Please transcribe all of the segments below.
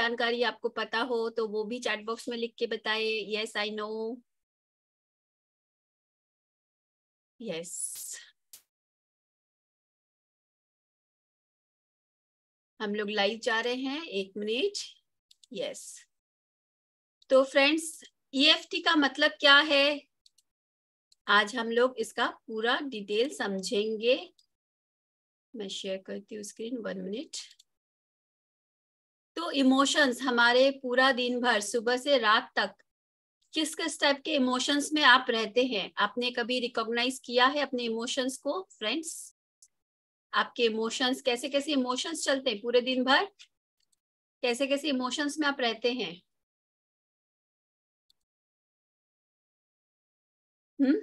जानकारी आपको पता हो तो वो भी चैट बॉक्स में लिख के बताए यस आई नो यस हम लोग लाइव जा रहे हैं एक मिनट यस तो फ्रेंड्स ईएफटी e का मतलब क्या है आज हम लोग इसका पूरा डिटेल समझेंगे मैं शेयर करती हूँ स्क्रीन वन मिनट तो इमोशंस हमारे पूरा दिन भर सुबह से रात तक किस किस टाइप के इमोशंस में आप रहते हैं आपने कभी रिकॉग्नाइज किया है अपने इमोशंस को फ्रेंड्स आपके इमोशंस कैसे कैसे इमोशंस चलते हैं पूरे दिन भर कैसे कैसे इमोशंस में आप रहते हैं हम्म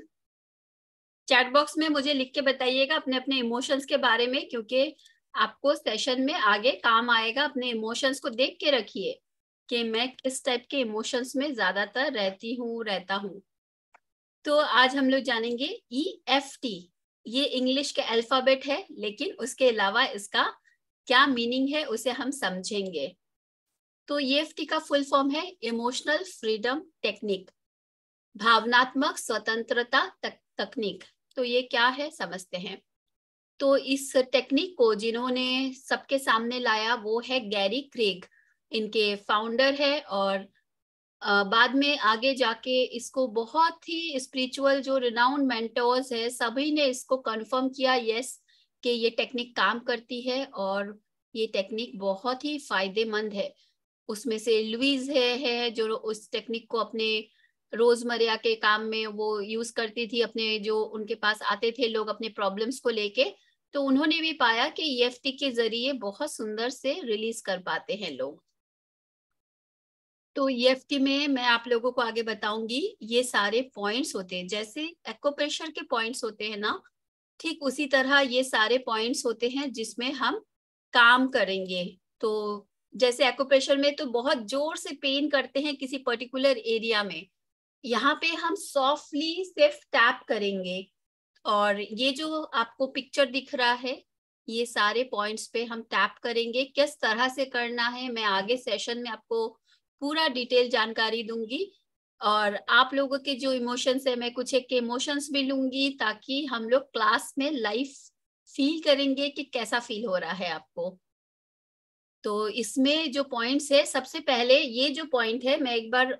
चैट बॉक्स में मुझे लिख के बताइएगा अपने अपने इमोशंस के बारे में क्योंकि आपको सेशन में आगे काम आएगा अपने इमोशंस को देख के रखिए कि मैं किस टाइप के इमोशंस में ज्यादातर रहती हूँ रहता हूँ तो आज हम लोग जानेंगे ई एफ टी ये इंग्लिश का अल्फाबेट है लेकिन उसके अलावा इसका क्या मीनिंग है उसे हम समझेंगे तो ई एफ टी का फुल फॉर्म है इमोशनल फ्रीडम टेक्निक भावनात्मक स्वतंत्रता तक, तकनीक तो ये क्या है समझते हैं तो इस टेक्निक को जिन्होंने सबके सामने लाया वो है गैरी क्रेग इनके फाउंडर है और बाद में आगे जाके इसको बहुत ही स्पिरिचुअल जो रिनाउंड मेंटर्स है सभी ने इसको कंफर्म किया यस कि ये टेक्निक काम करती है और ये टेक्निक बहुत ही फायदेमंद है उसमें से लुइज है, है जो उस टेक्निक को अपने रोजमर्रा के काम में वो यूज करती थी अपने जो उनके पास आते थे लोग अपने प्रॉब्लम्स को लेके तो उन्होंने भी पाया कि ई e के जरिए बहुत सुंदर से रिलीज कर पाते हैं लोग तो ई e में मैं आप लोगों को आगे बताऊंगी ये सारे पॉइंट्स होते हैं जैसे एक्ोप्रेशर के पॉइंट्स होते हैं ना ठीक उसी तरह ये सारे पॉइंट्स होते हैं जिसमें हम काम करेंगे तो जैसे एक्ोप्रेशर में तो बहुत जोर से पेन करते हैं किसी पर्टिकुलर एरिया में यहाँ पे हम सॉफ्टली सिर्फ टैप करेंगे और ये जो आपको पिक्चर दिख रहा है ये सारे पॉइंट्स पे हम टैप करेंगे किस तरह से करना है मैं आगे सेशन में आपको पूरा डिटेल जानकारी दूंगी और आप लोगों के जो इमोशंस है मैं कुछ एक इमोशंस भी लूंगी ताकि हम लोग क्लास में लाइफ फील करेंगे कि कैसा फील हो रहा है आपको तो इसमें जो पॉइंट्स है सबसे पहले ये जो पॉइंट है मैं एक बार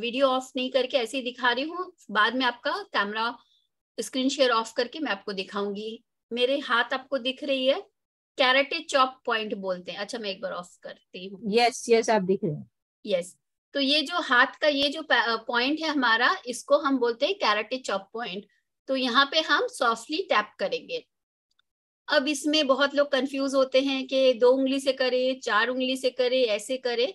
वीडियो ऑफ नहीं करके ऐसे ही दिखा रही हूँ बाद में आपका कैमरा स्क्रीन शेयर ऑफ करके मैं आपको दिखाऊंगी मेरे हाथ आपको दिख रही है कैरेटे चॉप पॉइंट बोलते हैं अच्छा मैं एक बार ऑफ करती हूँ यस यस आप दिख रहे हैं यस तो ये जो हाथ का ये जो पॉइंट है हमारा इसको हम बोलते हैं कैरेटे चॉप पॉइंट तो यहाँ पे हम सॉफ्टली टैप करेंगे अब इसमें बहुत लोग कंफ्यूज होते हैं कि दो उंगली से करे चार उंगली से करे ऐसे करे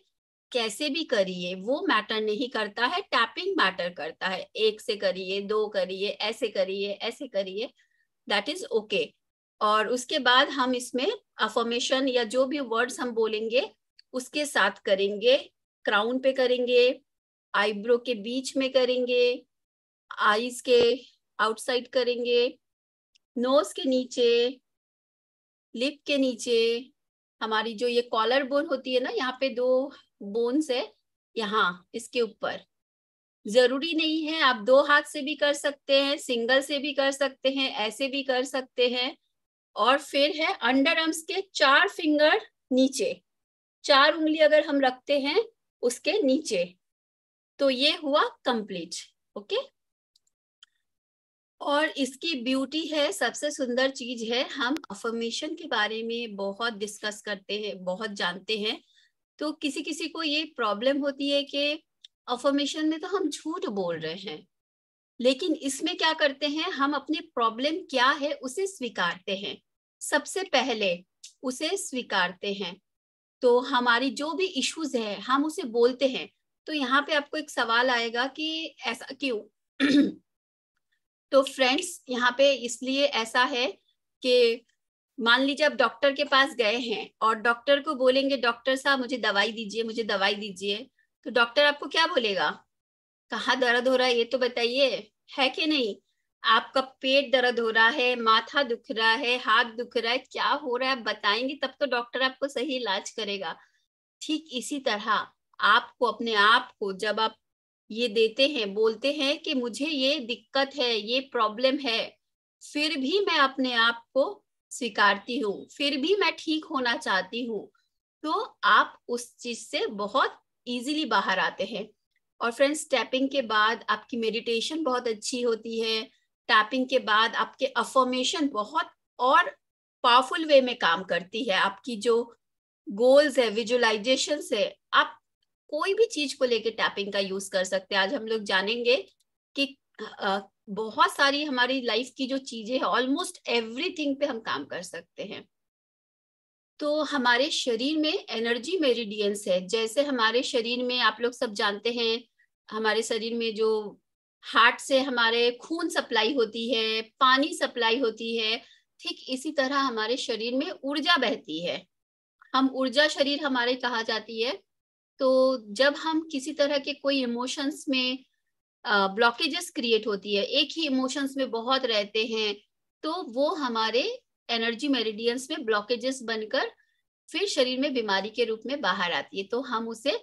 कैसे भी करिए वो मैटर नहीं करता है टैपिंग मैटर करता है एक से करिए दो करिए ऐसे करिए ऐसे करिए दैट इज ओके और उसके बाद हम इसमें अफॉर्मेशन या जो भी वर्ड्स हम बोलेंगे उसके साथ करेंगे क्राउन पे करेंगे आईब्रो के बीच में करेंगे आईज के आउटसाइड करेंगे नोज के नीचे लिप के नीचे हमारी जो ये कॉलर बोन होती है ना यहाँ पे दो बोन्स है यहाँ इसके ऊपर जरूरी नहीं है आप दो हाथ से भी कर सकते हैं सिंगल से भी कर सकते हैं ऐसे भी कर सकते हैं और फिर है अंडर आर्म्स के चार फिंगर नीचे चार उंगली अगर हम रखते हैं उसके नीचे तो ये हुआ कंप्लीट ओके और इसकी ब्यूटी है सबसे सुंदर चीज है हम अफर्मेशन के बारे में बहुत डिस्कस करते हैं बहुत जानते हैं तो किसी किसी को ये प्रॉब्लम होती है कि अफॉर्मेशन में तो हम झूठ बोल रहे हैं लेकिन इसमें क्या करते हैं हम अपने प्रॉब्लम क्या है उसे स्वीकारते हैं सबसे पहले उसे स्वीकारते हैं तो हमारी जो भी इश्यूज है हम उसे बोलते हैं तो यहाँ पे आपको एक सवाल आएगा कि ऐसा क्यों तो फ्रेंड्स यहाँ पे इसलिए ऐसा है कि मान लीजिए आप डॉक्टर के पास गए हैं और डॉक्टर को बोलेंगे डॉक्टर साहब मुझे दवाई दीजिए मुझे दवाई दीजिए तो डॉक्टर आपको क्या बोलेगा कहाँ दर्द हो रहा है ये तो बताइए है कि नहीं आपका पेट दर्द हो रहा है माथा दुख रहा है हाथ दुख रहा है क्या हो रहा है आप बताएंगे तब तो डॉक्टर आपको सही इलाज करेगा ठीक इसी तरह आपको अपने आप को जब आप ये देते हैं बोलते हैं कि मुझे ये दिक्कत है ये प्रॉब्लम है फिर भी मैं अपने आप को स्वीकारती हूँ फिर भी मैं ठीक होना चाहती हूँ तो आप उस चीज से बहुत इजीली बाहर आते हैं और फ्रेंड्स टैपिंग के बाद आपकी मेडिटेशन बहुत अच्छी होती है टैपिंग के बाद आपके अफॉर्मेशन बहुत और पावरफुल वे में काम करती है आपकी जो गोल्स है विजुअलाइजेशन है आप कोई भी चीज को लेके टैपिंग का यूज कर सकते हैं आज हम लोग जानेंगे कि आ, बहुत सारी हमारी लाइफ की जो चीजें हैं ऑलमोस्ट एवरीथिंग पे हम काम कर सकते हैं तो हमारे शरीर में एनर्जी मेरिडियंस है जैसे हमारे शरीर में आप लोग सब जानते हैं हमारे शरीर में जो हार्ट से हमारे खून सप्लाई होती है पानी सप्लाई होती है ठीक इसी तरह हमारे शरीर में ऊर्जा बहती है हम ऊर्जा शरीर हमारे कहा जाती है तो जब हम किसी तरह के कोई इमोशंस में ब्लॉकेजेस uh, क्रिएट होती है एक ही इमोशंस में बहुत रहते हैं तो वो हमारे एनर्जी मेरिडियंस में ब्लॉकेजेस बनकर फिर शरीर में बीमारी के रूप में बाहर आती है तो हम उसे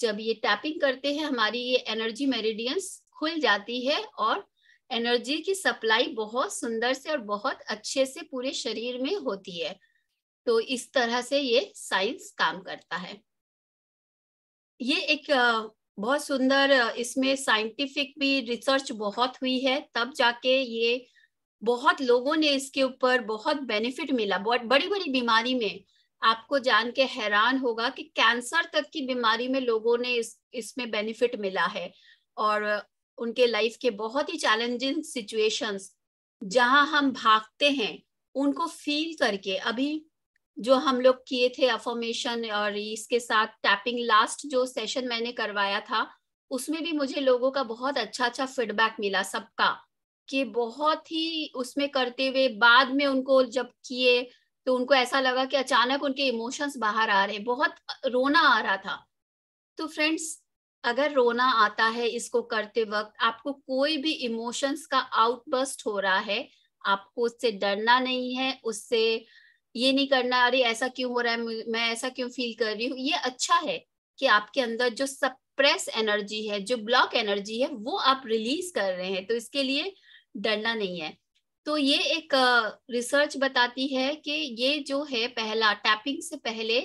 जब ये टैपिंग करते हैं हमारी ये एनर्जी मेरिडियंस खुल जाती है और एनर्जी की सप्लाई बहुत सुंदर से और बहुत अच्छे से पूरे शरीर में होती है तो इस तरह से ये साइंस काम करता है ये एक बहुत सुंदर इसमें साइंटिफिक भी रिसर्च बहुत हुई है तब जाके ये बहुत लोगों ने इसके ऊपर बहुत बेनिफिट मिला बहुत बड़ी बड़ी बीमारी में आपको जान के हैरान होगा कि कैंसर तक की बीमारी में लोगों ने इस इसमें बेनिफिट मिला है और उनके लाइफ के बहुत ही चैलेंजिंग सिचुएशंस जहां हम भागते हैं उनको फील करके अभी जो हम लोग किए थे अफॉर्मेशन और इसके साथ टैपिंग लास्ट जो सेशन मैंने करवाया था उसमें भी मुझे लोगों का बहुत अच्छा अच्छा फीडबैक मिला सबका कि बहुत ही उसमें करते हुए बाद में उनको जब किए तो उनको ऐसा लगा कि अचानक उनके इमोशंस बाहर आ रहे बहुत रोना आ रहा था तो फ्रेंड्स अगर रोना आता है इसको करते वक्त आपको कोई भी इमोशंस का आउटबर्स्ट हो रहा है आपको उससे डरना नहीं है उससे ये नहीं करना अरे ऐसा क्यों हो रहा है मैं ऐसा क्यों फील कर रही हूँ ये अच्छा है कि आपके अंदर जो सप्रेस एनर्जी है जो ब्लॉक एनर्जी है वो आप रिलीज कर रहे हैं तो इसके लिए डरना नहीं है तो ये एक रिसर्च बताती है कि ये जो है पहला टैपिंग से पहले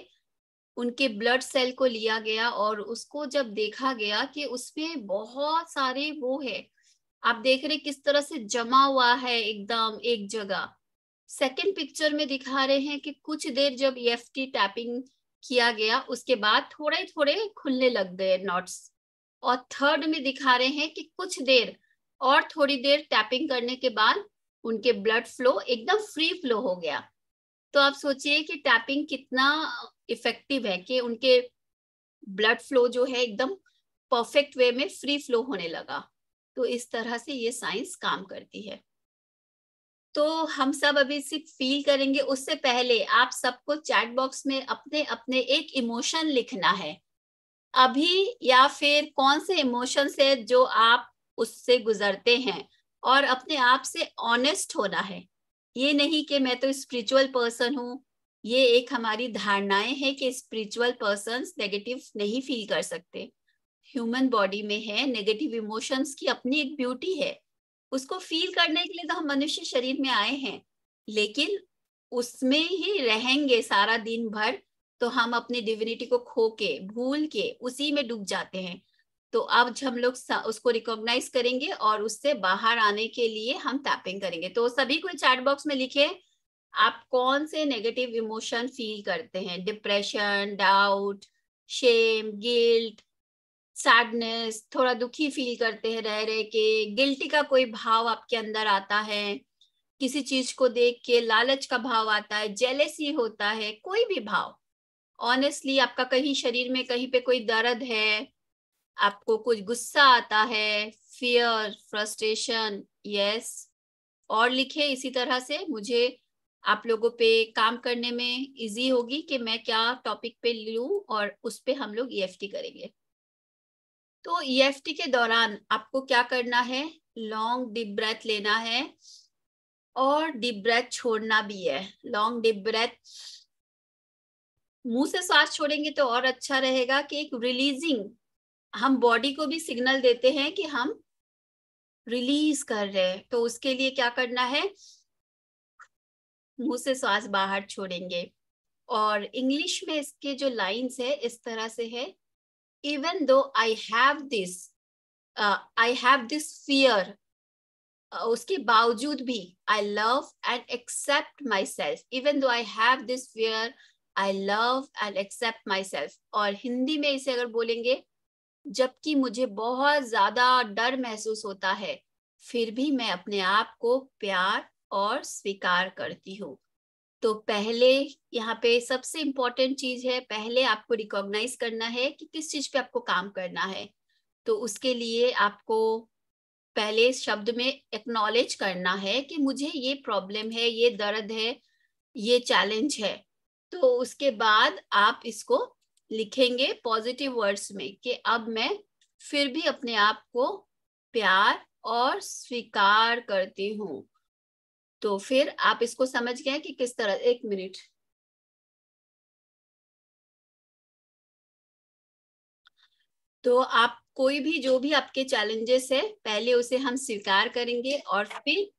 उनके ब्लड सेल को लिया गया और उसको जब देखा गया कि उसमें बहुत सारे वो है आप देख रहे किस तरह से जमा हुआ है एकदम एक जगह सेकेंड पिक्चर में दिखा रहे हैं कि कुछ देर जब एफ टी टैपिंग किया गया उसके बाद थोड़े थोड़े खुलने लग गए नॉट्स और थर्ड में दिखा रहे हैं कि कुछ देर और थोड़ी देर टैपिंग करने के बाद उनके ब्लड फ्लो एकदम फ्री फ्लो हो गया तो आप सोचिए कि टैपिंग कितना इफेक्टिव है कि उनके ब्लड फ्लो जो है एकदम परफेक्ट वे में फ्री फ्लो होने लगा तो इस तरह से ये साइंस काम करती है तो हम सब अभी सिर्फ फील करेंगे उससे पहले आप सबको चैट बॉक्स में अपने अपने एक इमोशन लिखना है अभी या फिर कौन से इमोशन है जो आप उससे गुजरते हैं और अपने आप से ऑनेस्ट होना है ये नहीं कि मैं तो स्पिरिचुअल पर्सन हूँ ये एक हमारी धारणाएं है कि स्पिरिचुअल पर्सन नेगेटिव नहीं फील कर सकते ह्यूमन बॉडी में है नेगेटिव इमोशंस की अपनी एक ब्यूटी है उसको फील करने के लिए तो हम मनुष्य शरीर में आए हैं लेकिन उसमें ही रहेंगे सारा दिन भर तो हम अपने डिविनिटी को खो के भूल के उसी में डूब जाते हैं तो अब हम लोग उसको रिकॉग्नाइज करेंगे और उससे बाहर आने के लिए हम टैपिंग करेंगे तो सभी को चैट बॉक्स में लिखे आप कौन से नेगेटिव इमोशन फील करते हैं depression doubt shame guilt sadness थोड़ा दुखी फील करते हैं रह रहे के गिल्टी का कोई भाव आपके अंदर आता है किसी चीज को देख के लालच का भाव आता है जेलेसी होता है कोई भी भाव ऑनेस्टली आपका कहीं शरीर में कहीं पे कोई दर्द है आपको कुछ गुस्सा आता है फियर फ्रस्ट्रेशन यस और लिखे इसी तरह से मुझे आप लोगों पे काम करने में इजी होगी कि मैं क्या टॉपिक पे लूँ और उस पर हम लोग ई e करेंगे तो ईएफटी e के दौरान आपको क्या करना है लॉन्ग डीप ब्रेथ लेना है और डीप ब्रेथ छोड़ना भी है लॉन्ग डीप ब्रेथ मुंह से सांस छोड़ेंगे तो और अच्छा रहेगा कि एक रिलीजिंग हम बॉडी को भी सिग्नल देते हैं कि हम रिलीज कर रहे हैं तो उसके लिए क्या करना है मुंह से श्वास बाहर छोड़ेंगे और इंग्लिश में इसके जो लाइंस है इस तरह से है even though I have this, uh, I have this fear. Uh, उसके बावजूद भी I love and accept myself. Even though I have this fear, I love and accept myself. और हिंदी में इसे अगर बोलेंगे जबकि मुझे बहुत ज्यादा डर महसूस होता है फिर भी मैं अपने आप को प्यार और स्वीकार करती हूँ तो पहले यहाँ पे सबसे इम्पोर्टेंट चीज है पहले आपको रिकॉग्नाइज करना है कि किस चीज पे आपको काम करना है तो उसके लिए आपको पहले शब्द में एक्नॉलेज करना है कि मुझे ये प्रॉब्लम है ये दर्द है ये चैलेंज है तो उसके बाद आप इसको लिखेंगे पॉजिटिव वर्ड्स में कि अब मैं फिर भी अपने आप को प्यार और स्वीकार करती हूँ तो फिर आप इसको समझ गए कि किस तरह एक मिनट तो आप कोई भी जो भी आपके चैलेंजेस है पहले उसे हम स्वीकार करेंगे और फिर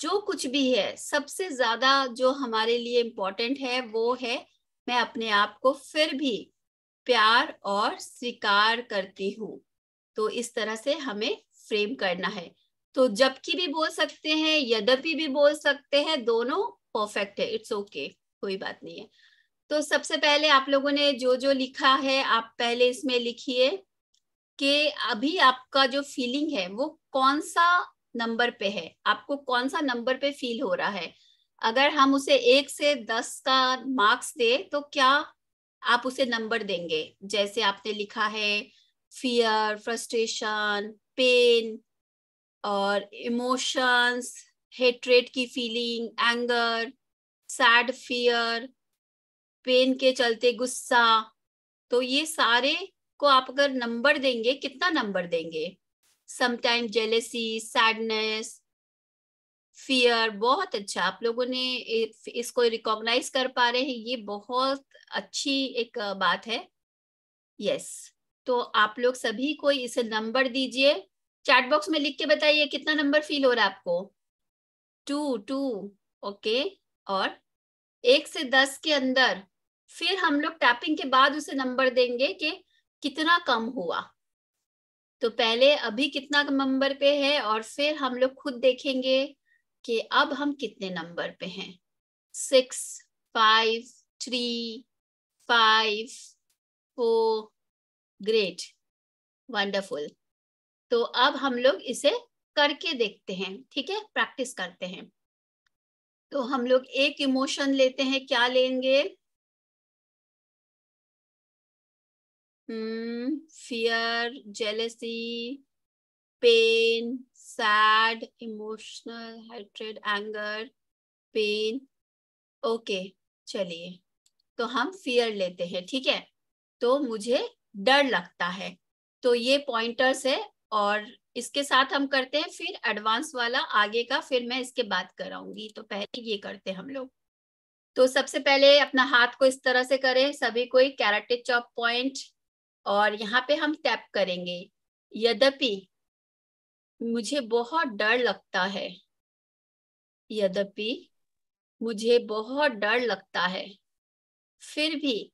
जो कुछ भी है सबसे ज्यादा जो हमारे लिए इम्पोर्टेंट है वो है मैं अपने आप को फिर भी प्यार और स्वीकार करती हूँ तो इस तरह से हमें फ्रेम करना है तो जबकि भी बोल सकते हैं यद्यपि भी बोल सकते हैं दोनों परफेक्ट है इट्स ओके okay, कोई बात नहीं है तो सबसे पहले आप लोगों ने जो जो लिखा है आप पहले इसमें लिखिए कि अभी आपका जो फीलिंग है वो कौन सा नंबर पे है आपको कौन सा नंबर पे फील हो रहा है अगर हम उसे एक से दस का मार्क्स दे तो क्या आप उसे नंबर देंगे जैसे आपने लिखा है फियर फ्रस्ट्रेशन पेन और इमोशंस हेट्रेट की feeling anger sad fear pain के चलते गुस्सा तो ये सारे को आप अगर नंबर देंगे कितना नंबर देंगे समटाइम जेलेसी सैडनेस फियर बहुत अच्छा आप लोगों ने इसको रिकॉग्नाइज कर पा रहे हैं ये बहुत अच्छी एक बात है यस yes. तो आप लोग सभी को इसे नंबर दीजिए चैट बॉक्स में लिख के बताइए कितना नंबर फील हो रहा है आपको टू टू ओके और एक से दस के अंदर फिर हम लोग टैपिंग के बाद उसे नंबर देंगे कि कितना कम हुआ तो पहले अभी कितना नंबर पे है और फिर हम लोग खुद देखेंगे कि अब हम कितने नंबर पे हैं six five three five four great wonderful तो अब हम लोग इसे करके देखते हैं ठीक है प्रैक्टिस करते हैं तो हम लोग एक इमोशन लेते हैं क्या लेंगे fear jealousy pain sad emotional hatred anger pain okay चलिए तो हम फियर लेते हैं ठीक है तो मुझे डर लगता है तो ये पॉइंटर्स है और इसके साथ हम करते हैं फिर एडवांस वाला आगे का फिर मैं इसके बाद कराऊंगी तो पहले ये करते हम लोग तो सबसे पहले अपना हाथ को इस तरह से करें सभी कोई कैराटे चॉप पॉइंट और यहाँ पे हम टैप करेंगे यद्यपि मुझे बहुत डर लगता है यद्यपि मुझे बहुत डर लगता है फिर भी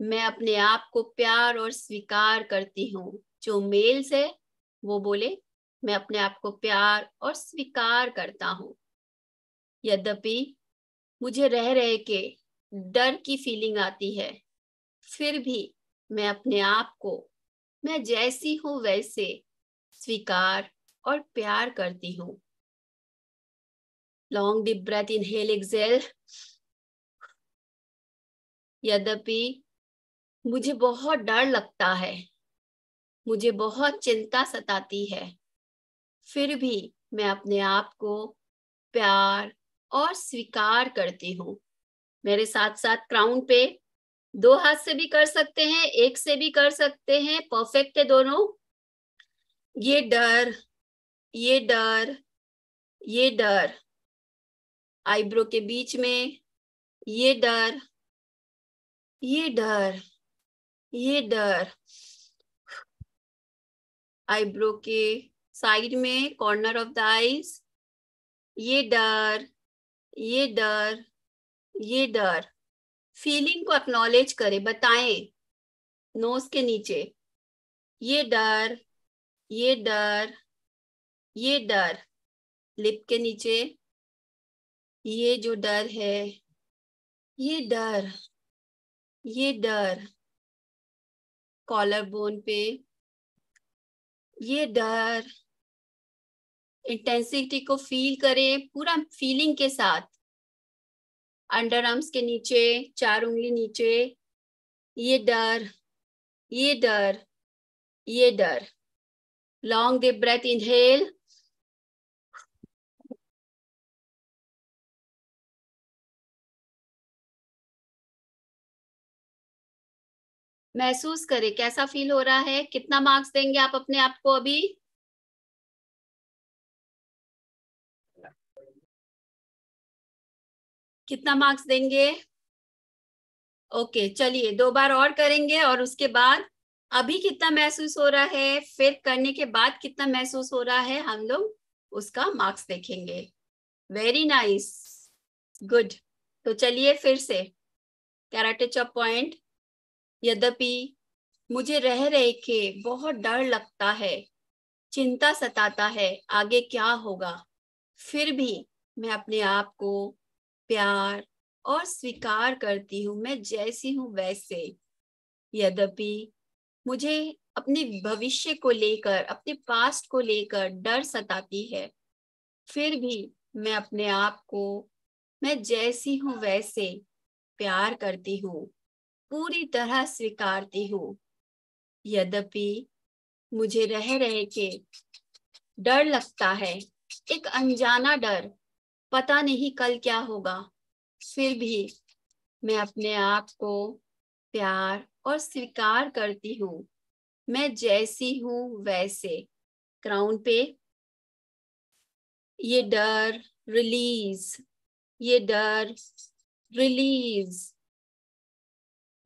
मैं अपने आप को प्यार और स्वीकार करती हूँ जो मेल्स है वो बोले मैं अपने आप को प्यार और स्वीकार करता हूँ यद्यपि मुझे रह रहे के डर की फीलिंग आती है फिर भी मैं अपने आप को मैं जैसी हूँ वैसे स्वीकार और प्यार करती हूँ long deep breath inhale exhale यद्यपि मुझे बहुत डर लगता है मुझे बहुत चिंता सताती है फिर भी मैं अपने आप को प्यार और स्वीकार करती हूँ मेरे साथ साथ क्राउन पे दो हाथ से भी कर सकते हैं एक से भी कर सकते हैं परफेक्ट है दोनों ये डर ये डर ये डर आईब्रो के बीच में ये डर ये डर ये डर आईब्रो के साइड में कॉर्नर ऑफ द आईज ये डर ये डर ये डर फीलिंग को एक्नोलेज करें बताएं नोज के नीचे ये डर ये डर ये डर लिप के नीचे ये जो डर है ये डर ये डर कॉलर बोन पे ये डर इंटेंसिटी को फील करें पूरा फीलिंग के साथ अंडर आर्म्स के नीचे चार उंगली नीचे ये डर ये डर ये डर लॉन्ग डीप ब्रेथ इनहेल महसूस करें कैसा फील हो रहा है कितना मार्क्स देंगे आप अपने आप को अभी कितना मार्क्स देंगे ओके चलिए दो बार और करेंगे और उसके बाद अभी कितना महसूस हो रहा है फिर करने के बाद कितना महसूस हो रहा है हम लोग उसका मार्क्स देखेंगे वेरी नाइस गुड तो चलिए फिर से कैराटे चॉप पॉइंट यद्यपि मुझे रह रहे के बहुत डर लगता है चिंता सताता है आगे क्या होगा फिर भी मैं अपने आप को प्यार और स्वीकार करती हूँ मैं जैसी हूँ वैसे यद्यपि मुझे अपने भविष्य को लेकर अपने पास्ट को लेकर डर सताती है फिर भी मैं अपने आप को मैं जैसी हूँ वैसे प्यार करती हूँ पूरी तरह स्वीकारती हूँ यद्यपि मुझे रह रहे के डर लगता है एक अनजाना डर पता नहीं कल क्या होगा फिर भी मैं अपने आप को प्यार और स्वीकार करती हूँ मैं जैसी हूँ वैसे क्राउन पे ये डर रिलीज ये डर रिलीज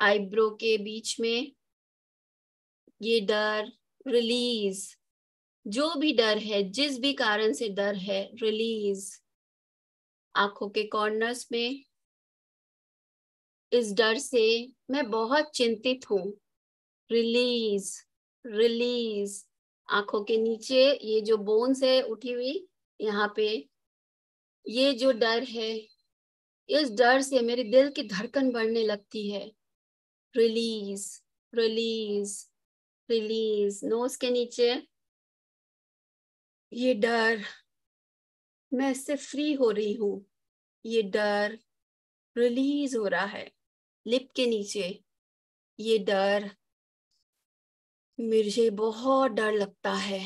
आईब्रो के बीच में ये डर रिलीज जो भी डर है जिस भी कारण से डर है रिलीज आंखों के कॉर्नर्स में इस डर से मैं बहुत चिंतित हूं रिलीज रिलीज आंखों के नीचे ये जो बोन्स है उठी हुई यहाँ पे ये जो डर है इस डर से मेरे दिल की धड़कन बढ़ने लगती है रिलीज रिलीज रिलीज नोज के नीचे ये डर मैं इससे फ्री हो रही हूँ ये डर रिलीज हो रहा है लिप के नीचे ये डर मुझे बहुत डर लगता है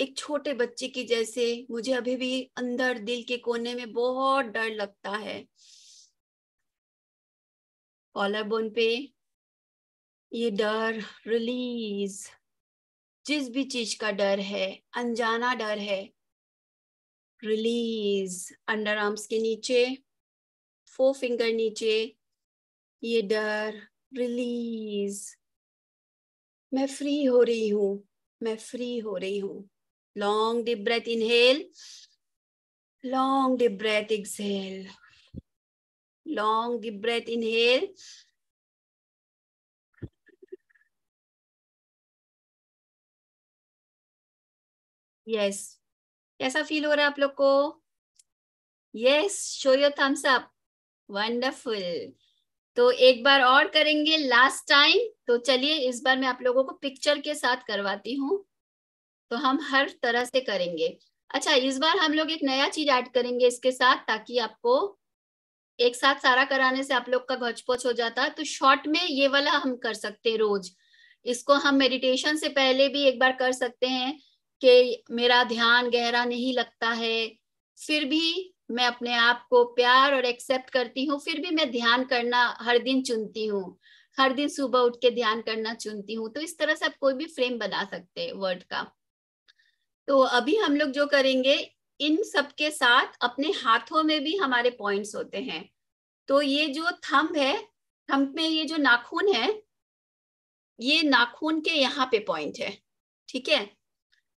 एक छोटे बच्चे की जैसे मुझे अभी भी अंदर दिल के कोने में बहुत डर लगता है कॉलर बोन पे ये डर रिलीज जिस भी चीज का डर है अनजाना डर है रिलीज अंडर आर्म्स के नीचे फोर फिंगर नीचे ये डर रिलीज मैं फ्री हो रही हूं मैं फ्री हो रही हूं long deep breath inhale long deep breath exhale long deep breath inhale yes. कैसा फील हो रहा है आप लोग को yes show your thumbs up wonderful तो एक बार और करेंगे लास्ट टाइम तो चलिए इस बार मैं आप लोगों को पिक्चर के साथ करवाती हूँ तो हम हर तरह से करेंगे अच्छा इस बार हम लोग एक नया चीज ऐड करेंगे इसके साथ ताकि आपको एक साथ सारा कराने से आप लोग का घचपोच हो जाता है तो शॉर्ट में ये वाला हम कर सकते हैं रोज इसको हम मेडिटेशन से पहले भी एक बार कर सकते हैं कि मेरा ध्यान गहरा नहीं लगता है फिर भी मैं अपने आप को प्यार और एक्सेप्ट करती हूँ फिर भी मैं ध्यान करना हर दिन चुनती हूँ हर दिन सुबह उठ के ध्यान करना चुनती हूँ तो इस तरह से आप कोई भी फ्रेम बना सकते हैं वर्ड का तो अभी हम लोग जो करेंगे इन सब के साथ अपने हाथों में भी हमारे पॉइंट्स होते हैं तो ये जो थंब है थंब में ये जो नाखून है ये नाखून के यहाँ पे पॉइंट है ठीक है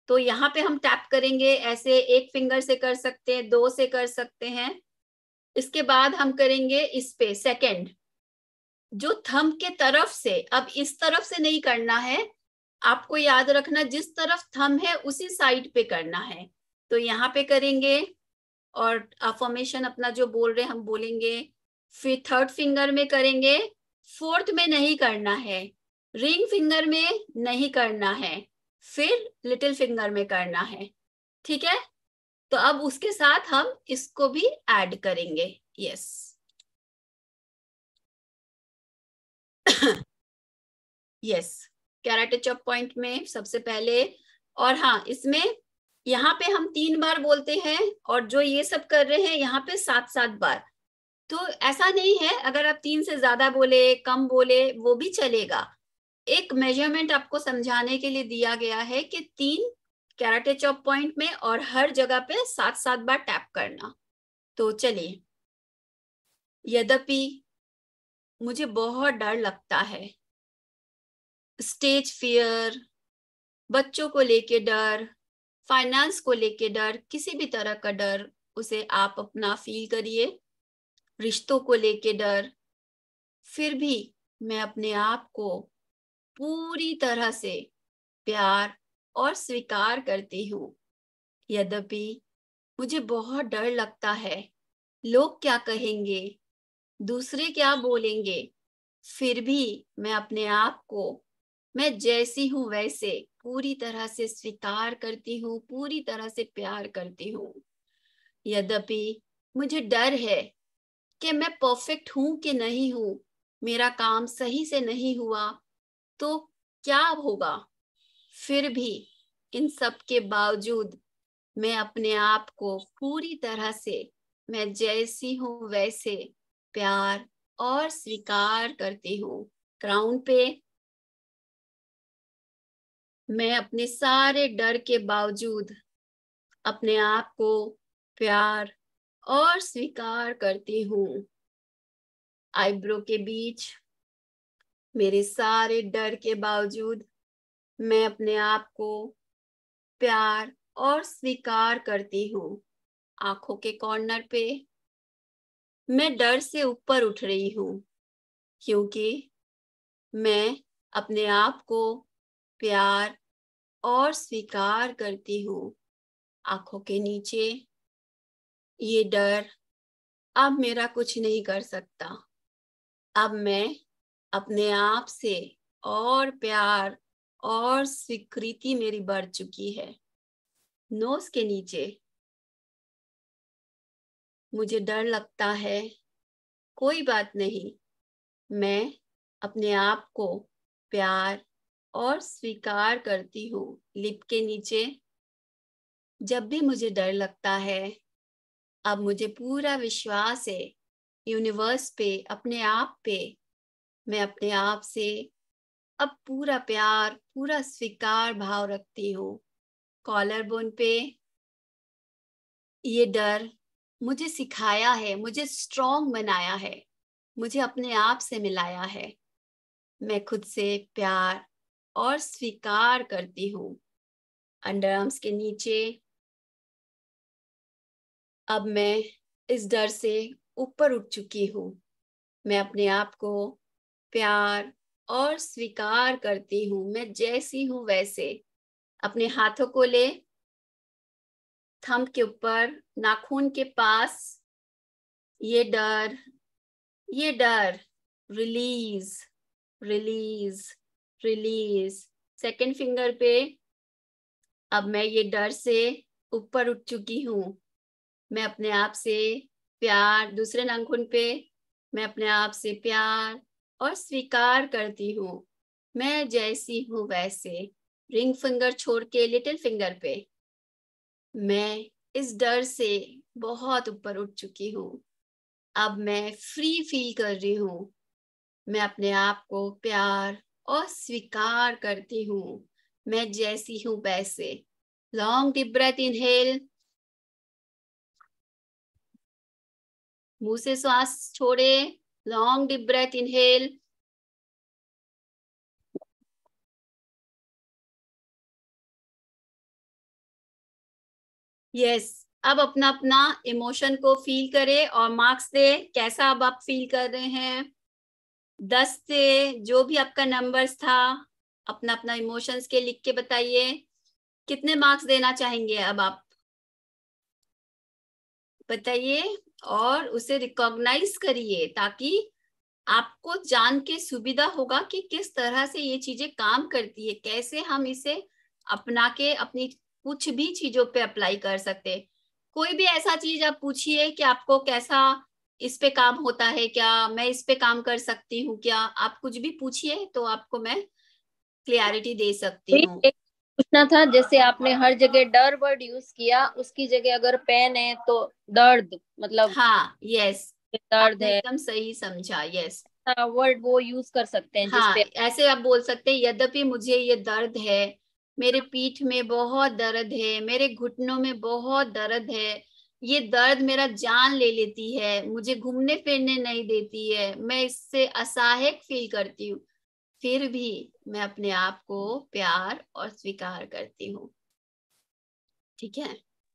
तो यहाँ पे हम टैप करेंगे ऐसे एक फिंगर से कर सकते हैं दो से कर सकते हैं इसके बाद हम करेंगे इस पे सेकेंड जो थंब के तरफ से अब इस तरफ से नहीं करना है आपको याद रखना जिस तरफ थंब है उसी साइड पे करना है तो यहाँ पे करेंगे और अफॉर्मेशन अपना जो बोल रहे हम बोलेंगे फिर थर्ड फिंगर में करेंगे फोर्थ में नहीं करना है रिंग फिंगर में नहीं करना है फिर लिटिल फिंगर में करना है ठीक है तो अब उसके साथ हम इसको भी ऐड करेंगे yes yes karate chop point में सबसे पहले और हाँ इसमें यहाँ पे हम तीन बार बोलते हैं और जो ये सब कर रहे हैं यहाँ पे सात सात बार तो ऐसा नहीं है अगर आप तीन से ज्यादा बोले कम बोले वो भी चलेगा एक मेजरमेंट आपको समझाने के लिए दिया गया है कि तीन कैराटे चॉप पॉइंट में और हर जगह पे सात सात बार टैप करना तो चलिए यद्यपि मुझे बहुत डर लगता है स्टेज फियर बच्चों को लेके डर फाइनेंस को लेके डर किसी भी तरह का डर उसे आप अपना फील करिए रिश्तों को लेके डर फिर भी मैं अपने आप को पूरी तरह से प्यार और स्वीकार करती हूँ यद्यपि मुझे बहुत डर लगता है लोग क्या कहेंगे दूसरे क्या बोलेंगे फिर भी मैं अपने आप को मैं जैसी हूँ वैसे पूरी तरह से स्वीकार करती हूँ पूरी तरह से प्यार करती हूँ यद्यपि मुझे डर है कि मैं परफेक्ट हूं कि नहीं हूं मेरा काम सही से नहीं हुआ तो क्या होगा फिर भी इन सब के बावजूद मैं अपने आप को पूरी तरह से मैं जैसी हूँ वैसे प्यार और स्वीकार करती हूँ क्राउन पे मैं अपने सारे डर के बावजूद अपने आप को प्यार और स्वीकार करती हूँ आईब्रो के बीच मेरे सारे डर के बावजूद मैं अपने आप को प्यार और स्वीकार करती हूँ आंखों के कॉर्नर पे मैं डर से ऊपर उठ रही हूँ क्योंकि मैं अपने आप को प्यार और स्वीकार करती हूँ आंखों के नीचे ये डर अब मेरा कुछ नहीं कर सकता अब मैं अपने आप से और प्यार और स्वीकृति मेरी बढ़ चुकी है नोस के नीचे मुझे डर लगता है कोई बात नहीं मैं अपने आप को प्यार और स्वीकार करती हूँ लिप के नीचे जब भी मुझे डर लगता है अब मुझे पूरा विश्वास है यूनिवर्स पे अपने आप पे मैं अपने आप से अब पूरा प्यार पूरा स्वीकार भाव रखती हूँ कॉलर बोन पे ये डर मुझे सिखाया है मुझे स्ट्रोंग बनाया है मुझे अपने आप से मिलाया है मैं खुद से प्यार और स्वीकार करती हूँ अंडर आर्म्स के नीचे अब मैं इस डर से ऊपर उठ चुकी हूँ मैं अपने आप को प्यार और स्वीकार करती हूँ मैं जैसी हूँ वैसे अपने हाथों को ले थंब के ऊपर नाखून के पास ये डर ये डर release release release second finger पे अब मैं ये डर से ऊपर उठ चुकी हूँ मैं अपने आप से प्यार दूसरे नाखून पे मैं अपने आप से प्यार और स्वीकार करती हूँ मैं जैसी हूँ वैसे रिंग फिंगर छोड़ के लिटिल फिंगर पे मैं इस डर से बहुत ऊपर उठ चुकी हूँ अब मैं फ्री फील कर रही हूँ मैं अपने आप को प्यार और स्वीकार करती हूँ मैं जैसी हूँ वैसे लॉन्ग डीप ब्रेथ इनहेल मुंह से श्वास छोड़े long deep breath inhale yes अब अपना अपना इमोशन को फील करे और मार्क्स दे कैसा अब आप फील कर रहे हैं दस से जो भी आपका नंबर्स था अपना अपना इमोशंस के लिख के बताइए कितने मार्क्स देना चाहेंगे अब आप बताइए और उसे रिकॉग्नाइज करिए ताकि आपको जान के सुविधा होगा कि किस तरह से ये चीजें काम करती है कैसे हम इसे अपना के अपनी कुछ भी चीजों पे अप्लाई कर सकते कोई भी ऐसा चीज आप पूछिए कि आपको कैसा इस पे काम होता है क्या मैं इस पे काम कर सकती हूँ क्या आप कुछ भी पूछिए तो आपको मैं क्लियरिटी दे सकती हूँ पूछना था जैसे आपने हर जगह डर वर्ड यूज किया उसकी जगह अगर पेन है तो दर्द मतलब हाँ यस दर्द है एकदम सही समझा यस वर्ड हाँ, वो यूज कर सकते हैं हाँ ऐसे आप बोल सकते हैं यद्यपि मुझे ये दर्द है मेरे पीठ में बहुत दर्द है मेरे घुटनों में बहुत दर्द है ये दर्द मेरा जान ले लेती है मुझे घूमने फिरने नहीं देती है मैं इससे असहायक फील करती हूँ फिर भी मैं अपने आप को प्यार और स्वीकार करती हूँ ठीक है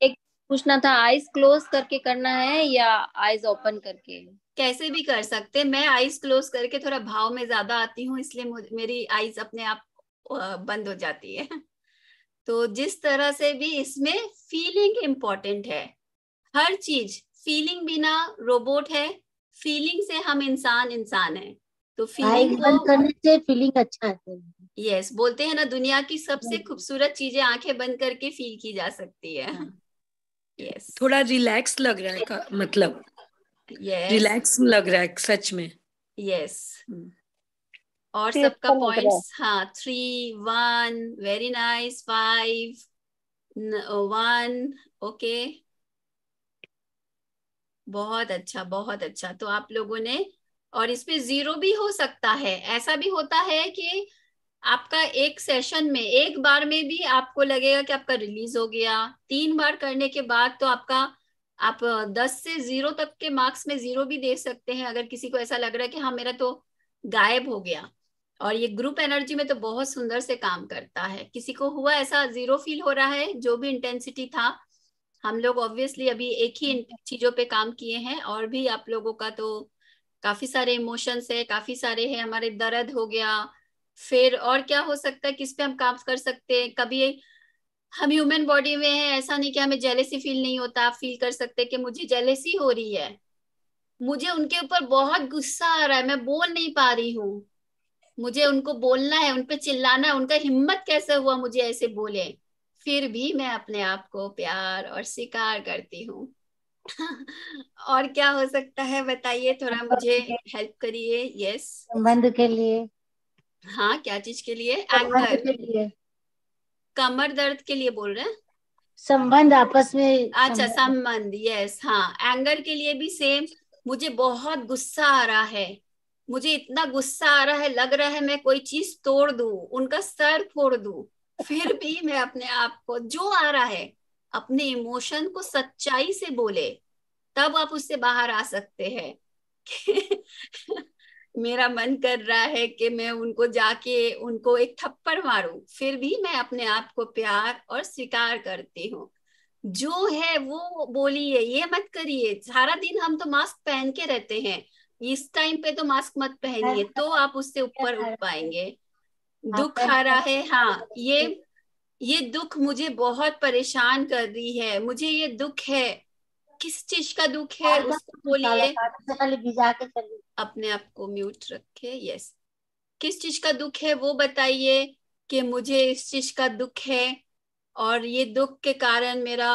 एक पूछना था आईज क्लोज करके करना है या आईज ओपन करके कैसे भी कर सकते मैं आईज क्लोज करके थोड़ा भाव में ज्यादा आती हूँ इसलिए मेरी आईज अपने आप बंद हो जाती है तो जिस तरह से भी इसमें फीलिंग इम्पोर्टेंट है हर चीज फीलिंग बिना रोबोट है फीलिंग से हम इंसान इंसान है तो फीलिंग हाँ, तो, करने से फीलिंग अच्छा है यस yes, बोलते हैं ना दुनिया की सबसे हाँ। खूबसूरत चीजें आंखें बंद करके फील की जा सकती है यस हाँ। yes. थोड़ा रिलैक्स लग रहा है का, मतलब yes. रिलैक्स लग रहा है सच में यस yes. हम्म। और सबका पॉइंट्स हाँ three one very nice five one okay बहुत अच्छा बहुत अच्छा तो आप लोगों ने और इसमें जीरो भी हो सकता है ऐसा भी होता है कि आपका एक सेशन में एक बार में भी आपको लगेगा कि आपका रिलीज हो गया तीन बार करने के बाद तो आपका आप दस से जीरो तक के मार्क्स में जीरो भी दे सकते हैं अगर किसी को ऐसा लग रहा है कि हाँ मेरा तो गायब हो गया और ये ग्रुप एनर्जी में तो बहुत सुंदर से काम करता है किसी को हुआ ऐसा जीरो फील हो रहा है जो भी इंटेंसिटी था हम लोग ऑब्वियसली अभी एक ही हम्म। चीजों पे काम किए हैं और भी आप लोगों का तो काफी सारे इमोशंस है काफी सारे है हमारे दर्द हो गया फिर और क्या हो सकता है किस पे हम काम कर सकते हैं कभी हम ह्यूमन बॉडी में है ऐसा नहीं कि हमें जेलेसी फील नहीं होता आप फील कर सकते कि मुझे जेलेसी हो रही है मुझे उनके ऊपर बहुत गुस्सा आ रहा है मैं बोल नहीं पा रही हूँ मुझे उनको बोलना है उनपे चिल्लाना है उनका हिम्मत कैसे हुआ मुझे ऐसे बोले फिर भी मैं अपने आप को प्यार और स्वीकार करती हूँ और क्या हो सकता है बताइए थोड़ा मुझे हेल्प करिए यस संबंध के लिए हाँ क्या चीज के लिए एंकर कमर दर्द के लिए बोल रहे हैं संबंध आपस में अच्छा संबंध यस हाँ एंगर के लिए भी सेम मुझे बहुत गुस्सा आ रहा है मुझे इतना गुस्सा आ रहा है लग रहा है मैं कोई चीज तोड़ दू उनका सर फोड़ दू फिर भी मैं अपने आप को जो आ रहा है अपने इमोशन को सच्चाई से बोले तब आप उससे बाहर आ सकते हैं मेरा मन कर रहा है कि मैं उनको जाके उनको एक थप्पड़ मारूं फिर भी मैं अपने आप को प्यार और स्वीकार करती हूँ जो है वो बोलिए ये मत करिए सारा दिन हम तो मास्क पहन के रहते हैं इस टाइम पे तो मास्क मत पहनिए तो आप उससे ऊपर उठ पाएंगे दुख आ रहा है हाँ ये ये दुख मुझे बहुत परेशान कर रही है मुझे ये दुख है किस चीज का दुख है उसको बोलिए अपने आप को म्यूट रखे यस किस चीज का दुख है वो बताइए कि मुझे इस चीज का दुख है और ये दुख के कारण मेरा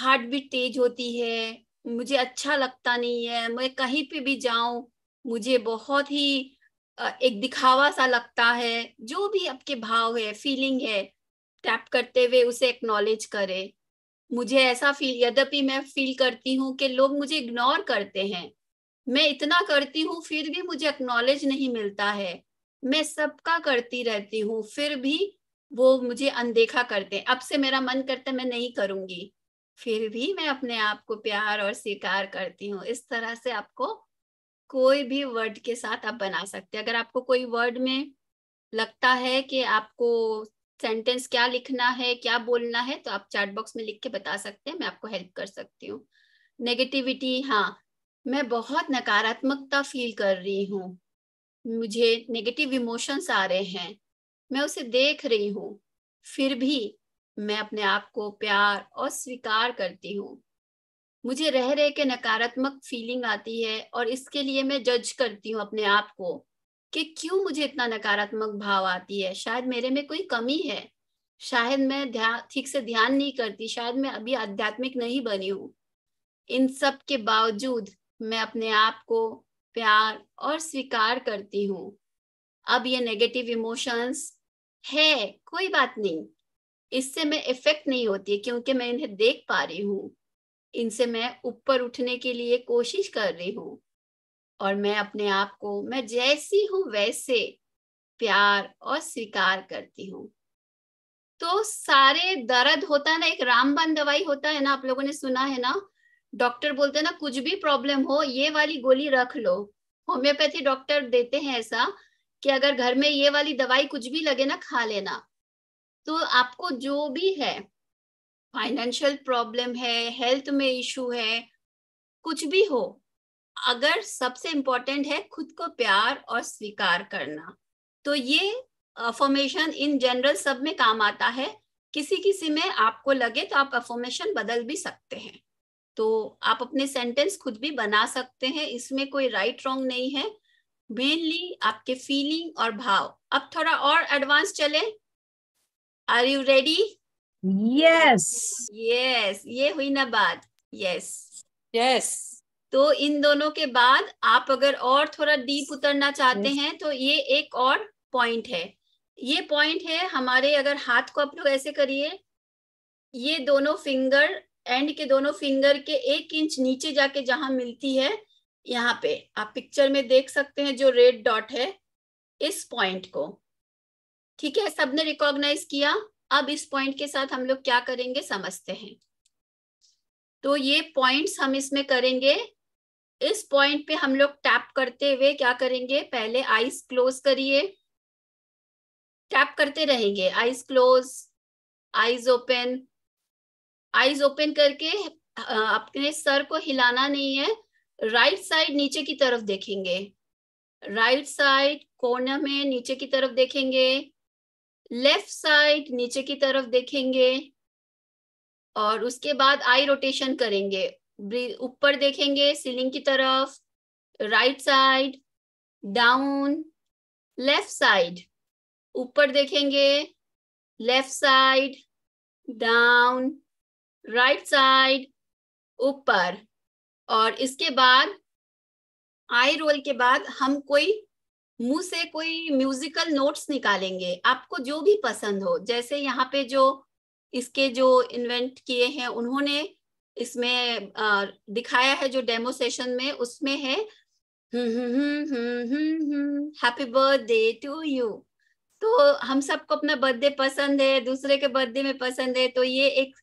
हार्ट भी तेज होती है मुझे अच्छा लगता नहीं है मैं कहीं पे भी जाऊं मुझे बहुत ही एक दिखावा सा लगता है जो भी आपके भाव है फीलिंग है टैप करते हुए उसे एक्नॉलेज करे मुझे ऐसा फील यद्यपि मैं फील करती हूँ कि लोग मुझे इग्नोर करते हैं मैं इतना करती हूँ फिर भी मुझे एक्नॉलेज नहीं मिलता है मैं सबका करती रहती हूँ फिर भी वो मुझे अनदेखा करते हैं अब से मेरा मन करता है मैं नहीं करूंगी फिर भी मैं अपने आप को प्यार और स्वीकार करती हूँ इस तरह से आपको कोई भी वर्ड के साथ आप बना सकते हैं अगर आपको कोई वर्ड में लगता है कि आपको सेंटेंस क्या लिखना है क्या बोलना है तो आप चैट बॉक्स में लिख के बता सकते हैं मैं आपको हेल्प कर सकती हूँ नेगेटिविटी हाँ मैं बहुत नकारात्मकता फील कर रही हूँ मुझे नेगेटिव इमोशंस आ रहे हैं मैं उसे देख रही हूँ फिर भी मैं अपने आप को प्यार और स्वीकार करती हूँ मुझे रह रहे के नकारात्मक फीलिंग आती है और इसके लिए मैं जज करती हूँ अपने आप को कि क्यों मुझे इतना नकारात्मक भाव आती है शायद मेरे में कोई कमी है शायद मैं ध्यान ठीक से ध्यान नहीं करती शायद मैं अभी आध्यात्मिक नहीं बनी हूँ इन सब के बावजूद मैं अपने आप को प्यार और स्वीकार करती हूँ अब ये नेगेटिव इमोशंस है कोई बात नहीं इससे मैं इफेक्ट नहीं होती क्योंकि मैं इन्हें देख पा रही हूँ इनसे मैं ऊपर उठने के लिए कोशिश कर रही हूँ और मैं अपने आप को मैं जैसी हूँ वैसे प्यार और स्वीकार करती हूँ तो सारे दर्द होता है ना एक रामबन दवाई होता है ना आप लोगों ने सुना है ना डॉक्टर बोलते हैं ना कुछ भी प्रॉब्लम हो ये वाली गोली रख लो होम्योपैथी डॉक्टर देते हैं ऐसा कि अगर घर में ये वाली दवाई कुछ भी लगे ना खा लेना तो आपको जो भी है फाइनेंशियल प्रॉब्लम है हेल्थ में इशू है कुछ भी हो अगर सबसे इम्पोर्टेंट है खुद को प्यार और स्वीकार करना तो ये अफॉर्मेशन इन जनरल सब में काम आता है किसी किसी में आपको लगे तो आप अफॉर्मेशन बदल भी सकते हैं तो आप अपने सेंटेंस खुद भी बना सकते हैं इसमें कोई राइट रॉन्ग नहीं है मेनली आपके फीलिंग और भाव अब थोड़ा और एडवांस चले are you ready yes yes ये हुई ना बात यस यस तो इन दोनों के बाद आप अगर और थोड़ा डीप उतरना चाहते yes. हैं तो ये एक और पॉइंट है ये पॉइंट है हमारे अगर हाथ को आप लोग ऐसे करिए ये दोनों फिंगर एंड के दोनों फिंगर के एक इंच नीचे जाके जहां मिलती है यहाँ पे आप पिक्चर में देख सकते हैं जो रेड डॉट है इस पॉइंट को ठीक है सबने रिकॉग्नाइज किया अब इस पॉइंट के साथ हम लोग क्या करेंगे समझते हैं तो ये पॉइंट्स हम इसमें करेंगे इस पॉइंट पे हम लोग टैप करते हुए क्या करेंगे पहले आइस क्लोज करिए टैप करते रहेंगे eyes close eyes open eyes open करके अपने सर को हिलाना नहीं है राइट साइड नीचे की तरफ देखेंगे राइट साइड कोने में नीचे की तरफ देखेंगे लेफ्ट साइड नीचे की तरफ देखेंगे और उसके बाद आई रोटेशन करेंगे ऊपर देखेंगे सीलिंग की तरफ right side down left side ऊपर देखेंगे left side down right side ऊपर और इसके बाद आई रोल के बाद हम कोई मुंह से कोई म्यूजिकल नोट्स निकालेंगे आपको जो भी पसंद हो जैसे यहाँ पे जो इसके जो इन्वेंट किए हैं उन्होंने इसमें आ, दिखाया है जो डेमो सेशन में उसमें है हैप्पी बर्थडे टू यू तो हम सबको अपना बर्थडे पसंद है दूसरे के बर्थडे में पसंद है तो ये एक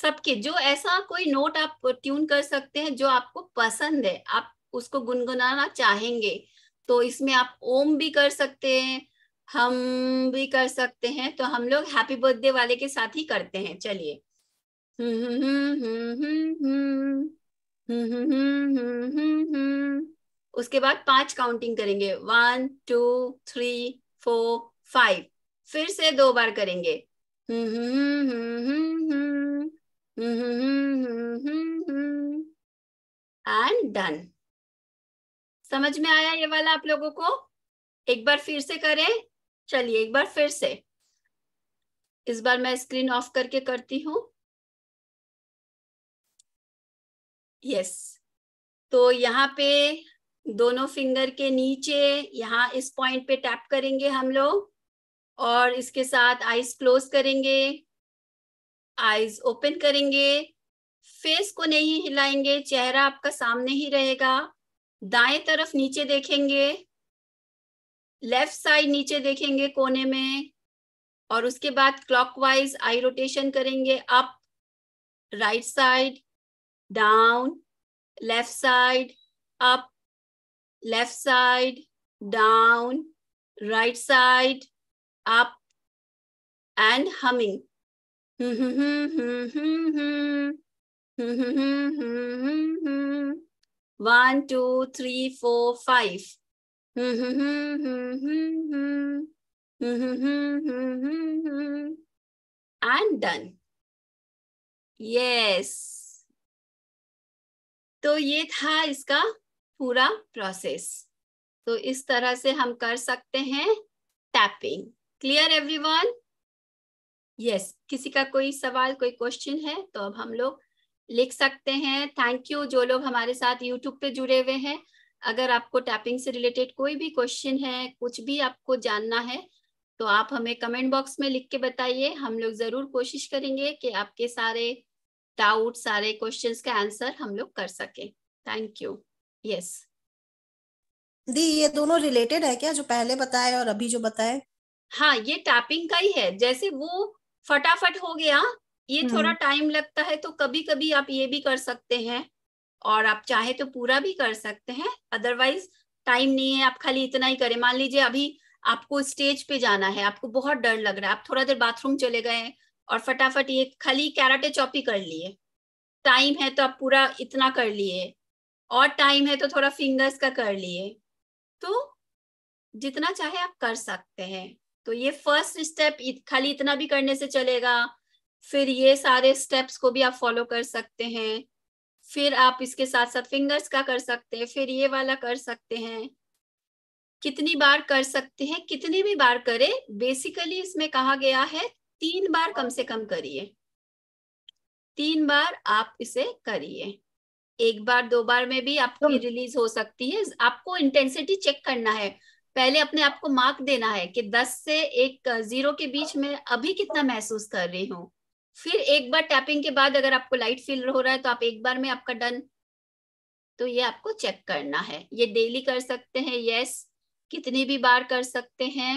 सबके जो ऐसा कोई नोट आप ट्यून कर सकते हैं जो आपको पसंद है आप उसको गुनगुनाना चाहेंगे तो इसमें आप ओम भी कर सकते हैं हम भी कर सकते हैं तो हम लोग हैप्पी बर्थडे वाले के साथ ही करते हैं चलिए हम्म हम्म हम्म हम्म हम्म उसके बाद पांच काउंटिंग करेंगे one two three four five फिर से दो बार करेंगे हम्म hmm hmm hmm hmm hmm hmm hmm and done समझ में आया ये वाला आप लोगों को एक बार फिर से करें चलिए एक बार फिर से इस बार मैं स्क्रीन ऑफ करके करती हूं यस तो यहाँ पे दोनों फिंगर के नीचे यहाँ इस पॉइंट पे टैप करेंगे हम लोग और इसके साथ आईज क्लोज करेंगे आईज ओपन करेंगे फेस को नहीं हिलाएंगे चेहरा आपका सामने ही रहेगा दाएं तरफ नीचे देखेंगे लेफ्ट साइड नीचे देखेंगे कोने में और उसके बाद क्लॉकवाइज आई रोटेशन करेंगे up right side down left side up left side down right side up and humming hmm hmm hmm hmm hmm hmm hmm hmm hmm One, two, three, four, five. And done. Yes. तो ये था इसका पूरा process तो इस तरह से हम कर सकते हैं टैपिंग क्लियर एवरीवन यस किसी का कोई सवाल कोई क्वेश्चन है तो अब हम लोग लिख सकते हैं थैंक यू जो लोग हमारे साथ यूट्यूब पे जुड़े हुए हैं अगर आपको टैपिंग से रिलेटेड कोई भी क्वेश्चन है कुछ भी आपको जानना है तो आप हमें कमेंट बॉक्स में लिख के बताइए हम लोग जरूर कोशिश करेंगे कि आपके सारे डाउट सारे क्वेश्चन का आंसर हम लोग कर सके थैंक यू यस दी ये दोनों रिलेटेड है क्या जो पहले बताए और अभी जो बताए हाँ ये टैपिंग का ही है जैसे वो फटाफट हो गया ये हम्म। थोड़ा टाइम लगता है तो कभी कभी आप ये भी कर सकते हैं और आप चाहे तो पूरा भी कर सकते हैं अदरवाइज टाइम नहीं है आप खाली इतना ही करें मान लीजिए अभी आपको स्टेज पे जाना है आपको बहुत डर लग रहा है आप थोड़ा देर बाथरूम चले गए और फटाफट ये खाली कैराटे चौपी कर लिए टाइम है तो आप पूरा इतना कर लिए और टाइम है तो थोड़ा फिंगर्स का कर लिए तो जितना चाहे आप कर सकते हैं तो ये फर्स्ट स्टेप खाली इतना भी करने से चलेगा फिर ये सारे स्टेप्स को भी आप फॉलो कर सकते हैं फिर आप इसके साथ साथ फिंगर्स का कर सकते हैं फिर ये वाला कर सकते हैं कितनी बार कर सकते हैं कितनी भी बार करें बेसिकली इसमें कहा गया है तीन बार कम से कम करिए तीन बार आप इसे करिए एक बार दो बार में भी आपकी रिलीज तो हो सकती है आपको इंटेंसिटी चेक करना है पहले अपने आप को मार्क देना है कि 10 से एक जीरो के बीच में अभी कितना महसूस कर रही हूँ फिर एक बार टैपिंग के बाद अगर आपको लाइट फील हो रहा है तो आप एक बार में आपका डन तो ये आपको चेक करना है ये डेली कर सकते हैं यस कितनी भी बार कर सकते हैं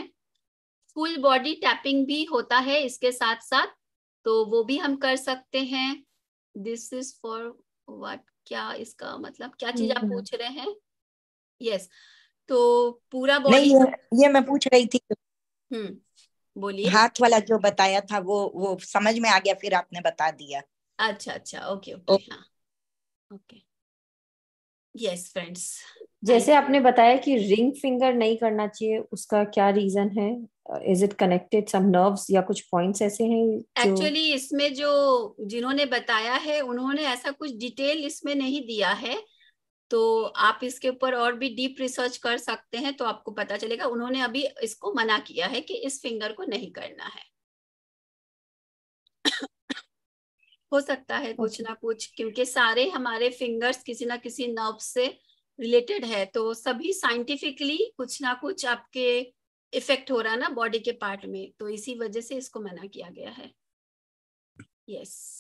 फुल बॉडी टैपिंग भी होता है इसके साथ साथ तो वो भी हम कर सकते हैं दिस इज फॉर वट क्या इसका मतलब क्या चीज आप हम्म। पूछ रहे हैं यस yes. तो पूरा बॉडी ये, ये मैं पूछ रही थी हम्म बोलिए हाथ वाला जो बताया था वो वो समझ में आ गया फिर आपने बता दिया अच्छा अच्छा ओके ओके हाँ ओके यस फ्रेंड्स जैसे आपने बताया कि रिंग फिंगर नहीं करना चाहिए उसका क्या रीजन है is it connected some nerves या कुछ पॉइंट्स ऐसे हैं एक्चुअली इसमें जो जिन्होंने बताया है उन्होंने ऐसा कुछ डिटेल इसमें नहीं दिया है तो आप इसके ऊपर और भी डीप रिसर्च कर सकते हैं तो आपको पता चलेगा उन्होंने अभी इसको मना किया है कि इस फिंगर को नहीं करना है हो सकता है कुछ अच्छा। ना कुछ क्योंकि सारे हमारे फिंगर्स किसी ना किसी नर्व से रिलेटेड है तो सभी साइंटिफिकली कुछ ना कुछ आपके इफेक्ट हो रहा है ना बॉडी के पार्ट में तो इसी वजह से इसको मना किया गया है यस